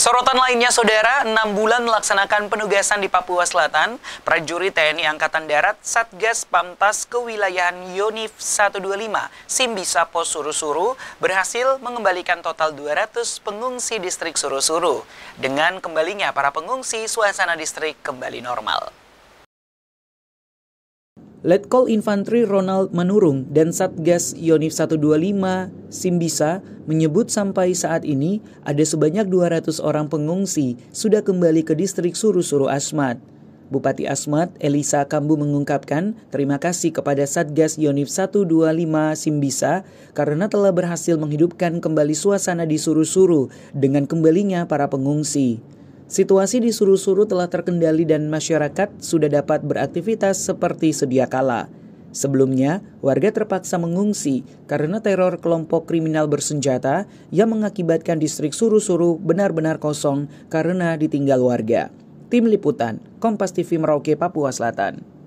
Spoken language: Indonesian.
Sorotan lainnya, Saudara, enam bulan melaksanakan penugasan di Papua Selatan, prajurit TNI Angkatan Darat Satgas Pamtas Kewilayahan Yonif 125 Simbisa Pos Surusuru berhasil mengembalikan total 200 pengungsi distrik Surusuru. Dengan kembalinya para pengungsi, suasana distrik kembali normal. Letkol Infantri Ronald Manurung dan Satgas Yonif 125 Simbisa menyebut sampai saat ini ada sebanyak 200 orang pengungsi sudah kembali ke distrik Suru-Suru Asmat. Bupati Asmat Elisa Kambu mengungkapkan terima kasih kepada Satgas Yonif 125 Simbisa karena telah berhasil menghidupkan kembali suasana di Suru-Suru dengan kembalinya para pengungsi situasi di Suru-Suru telah terkendali dan masyarakat sudah dapat beraktivitas seperti sedia kala. Sebelumnya, warga terpaksa mengungsi karena teror kelompok kriminal bersenjata yang mengakibatkan distrik Suru-Suru benar-benar kosong karena ditinggal warga. Tim Liputan, Kompas TV Merauke, Papua Selatan.